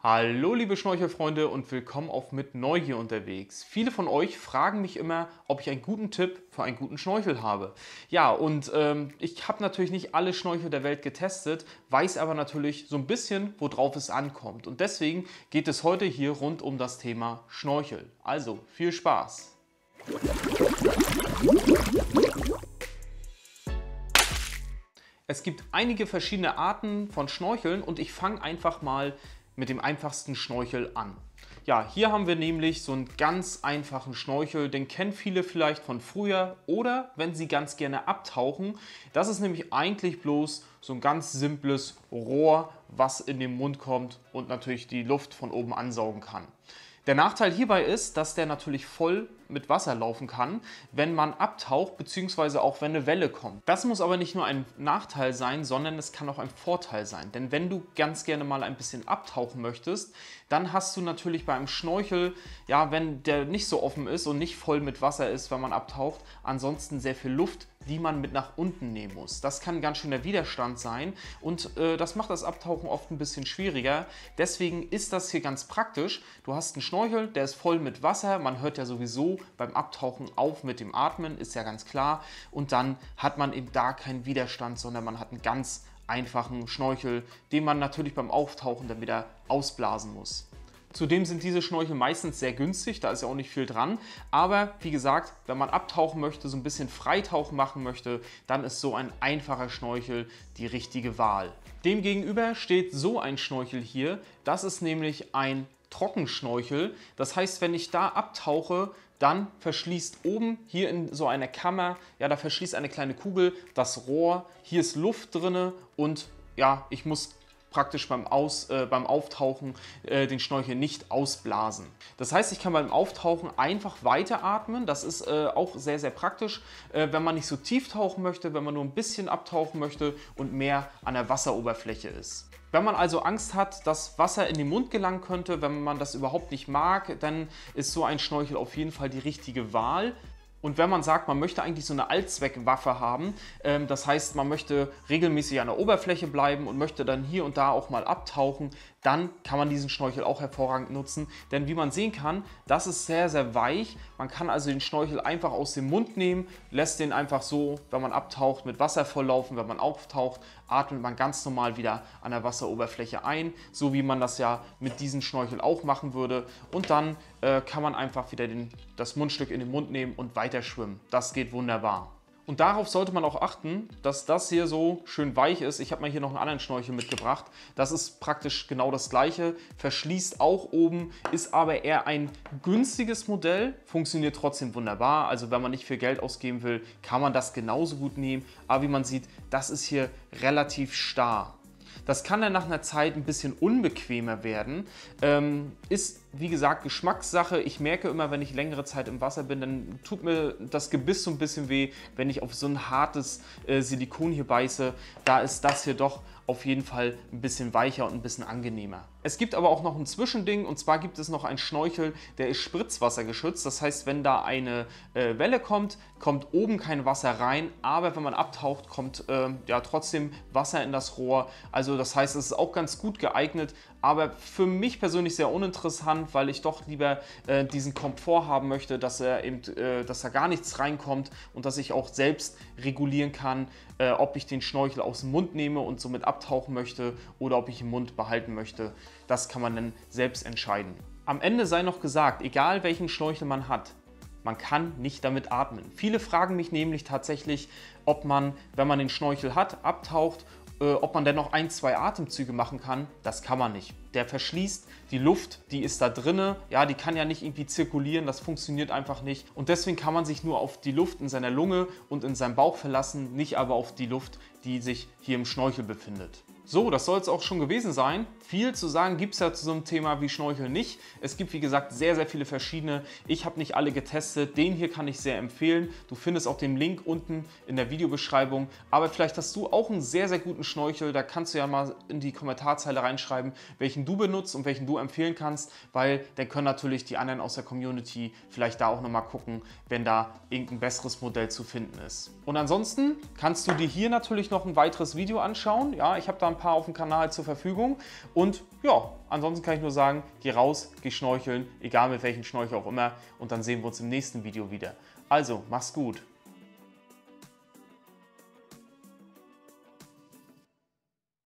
Hallo liebe Schnorchelfreunde und willkommen auf Mit Neugier unterwegs. Viele von euch fragen mich immer, ob ich einen guten Tipp für einen guten Schnorchel habe. Ja, und ähm, ich habe natürlich nicht alle Schnorchel der Welt getestet, weiß aber natürlich so ein bisschen, worauf es ankommt. Und deswegen geht es heute hier rund um das Thema Schnorchel. Also viel Spaß! Es gibt einige verschiedene Arten von Schnorcheln und ich fange einfach mal an mit dem einfachsten Schnorchel an. Ja, hier haben wir nämlich so einen ganz einfachen Schnorchel, den kennen viele vielleicht von früher oder wenn sie ganz gerne abtauchen. Das ist nämlich eigentlich bloß so ein ganz simples Rohr, was in den Mund kommt und natürlich die Luft von oben ansaugen kann. Der Nachteil hierbei ist, dass der natürlich voll mit Wasser laufen kann, wenn man abtaucht bzw. auch wenn eine Welle kommt. Das muss aber nicht nur ein Nachteil sein, sondern es kann auch ein Vorteil sein. Denn wenn du ganz gerne mal ein bisschen abtauchen möchtest, dann hast du natürlich beim Schnorchel, ja, wenn der nicht so offen ist und nicht voll mit Wasser ist, wenn man abtaucht, ansonsten sehr viel Luft die man mit nach unten nehmen muss. Das kann ganz schön der Widerstand sein und äh, das macht das Abtauchen oft ein bisschen schwieriger. Deswegen ist das hier ganz praktisch. Du hast einen Schnorchel, der ist voll mit Wasser, man hört ja sowieso beim Abtauchen auf mit dem Atmen, ist ja ganz klar. Und dann hat man eben da keinen Widerstand, sondern man hat einen ganz einfachen Schnorchel, den man natürlich beim Auftauchen dann wieder ausblasen muss. Zudem sind diese Schnorchel meistens sehr günstig, da ist ja auch nicht viel dran. Aber wie gesagt, wenn man abtauchen möchte, so ein bisschen Freitauchen machen möchte, dann ist so ein einfacher Schnorchel die richtige Wahl. Demgegenüber steht so ein Schnorchel hier. Das ist nämlich ein Trockenschnorchel. Das heißt, wenn ich da abtauche, dann verschließt oben hier in so einer Kammer, ja, da verschließt eine kleine Kugel das Rohr, hier ist Luft drinne und ja, ich muss praktisch beim, Aus, äh, beim Auftauchen äh, den Schnorchel nicht ausblasen. Das heißt, ich kann beim Auftauchen einfach weiteratmen. Das ist äh, auch sehr, sehr praktisch, äh, wenn man nicht so tief tauchen möchte, wenn man nur ein bisschen abtauchen möchte und mehr an der Wasseroberfläche ist. Wenn man also Angst hat, dass Wasser in den Mund gelangen könnte, wenn man das überhaupt nicht mag, dann ist so ein Schnorchel auf jeden Fall die richtige Wahl. Und wenn man sagt, man möchte eigentlich so eine Allzweckwaffe haben, ähm, das heißt, man möchte regelmäßig an der Oberfläche bleiben und möchte dann hier und da auch mal abtauchen, dann kann man diesen Schnorchel auch hervorragend nutzen. Denn wie man sehen kann, das ist sehr, sehr weich. Man kann also den Schnorchel einfach aus dem Mund nehmen, lässt den einfach so, wenn man abtaucht, mit Wasser volllaufen. Wenn man auftaucht, atmet man ganz normal wieder an der Wasseroberfläche ein, so wie man das ja mit diesem Schnorchel auch machen würde. Und dann äh, kann man einfach wieder den, das Mundstück in den Mund nehmen und weiter weiter schwimmen. Das geht wunderbar. Und darauf sollte man auch achten, dass das hier so schön weich ist. Ich habe mal hier noch einen anderen Schnorchel mitgebracht. Das ist praktisch genau das gleiche, verschließt auch oben, ist aber eher ein günstiges Modell, funktioniert trotzdem wunderbar. Also wenn man nicht viel Geld ausgeben will, kann man das genauso gut nehmen. Aber wie man sieht, das ist hier relativ starr. Das kann dann nach einer Zeit ein bisschen unbequemer werden. Ähm, ist, wie gesagt, Geschmackssache. Ich merke immer, wenn ich längere Zeit im Wasser bin, dann tut mir das Gebiss so ein bisschen weh, wenn ich auf so ein hartes äh, Silikon hier beiße. Da ist das hier doch auf jeden Fall ein bisschen weicher und ein bisschen angenehmer. Es gibt aber auch noch ein Zwischending und zwar gibt es noch einen Schnorchel, der ist spritzwassergeschützt. Das heißt, wenn da eine äh, Welle kommt, kommt oben kein Wasser rein, aber wenn man abtaucht, kommt äh, ja trotzdem Wasser in das Rohr. Also das heißt, es ist auch ganz gut geeignet, aber für mich persönlich sehr uninteressant, weil ich doch lieber äh, diesen Komfort haben möchte, dass er eben, äh, dass da gar nichts reinkommt und dass ich auch selbst regulieren kann, äh, ob ich den Schnorchel aus dem Mund nehme und somit abtauchen möchte oder ob ich im Mund behalten möchte. Das kann man dann selbst entscheiden. Am Ende sei noch gesagt, egal welchen Schnorchel man hat, man kann nicht damit atmen. Viele fragen mich nämlich tatsächlich, ob man, wenn man den Schnorchel hat, abtaucht, äh, ob man dennoch ein, zwei Atemzüge machen kann. Das kann man nicht. Der verschließt die Luft, die ist da drinne, ja, die kann ja nicht irgendwie zirkulieren, das funktioniert einfach nicht. Und deswegen kann man sich nur auf die Luft in seiner Lunge und in seinem Bauch verlassen, nicht aber auf die Luft, die sich hier im Schnorchel befindet. So, das soll es auch schon gewesen sein. Viel zu sagen gibt es ja zu so einem Thema wie Schnorcheln nicht. Es gibt, wie gesagt, sehr, sehr viele verschiedene. Ich habe nicht alle getestet. Den hier kann ich sehr empfehlen. Du findest auch den Link unten in der Videobeschreibung. Aber vielleicht hast du auch einen sehr, sehr guten Schnorchel. Da kannst du ja mal in die Kommentarzeile reinschreiben, welchen du benutzt und welchen du empfehlen kannst, weil dann können natürlich die anderen aus der Community vielleicht da auch nochmal gucken, wenn da irgendein besseres Modell zu finden ist. Und ansonsten kannst du dir hier natürlich noch ein weiteres Video anschauen. Ja, ich habe da ein paar auf dem Kanal zur Verfügung. Und ja, ansonsten kann ich nur sagen, geh raus, geh schnorcheln, egal mit welchen Schnorchel auch immer. Und dann sehen wir uns im nächsten Video wieder. Also, mach's gut.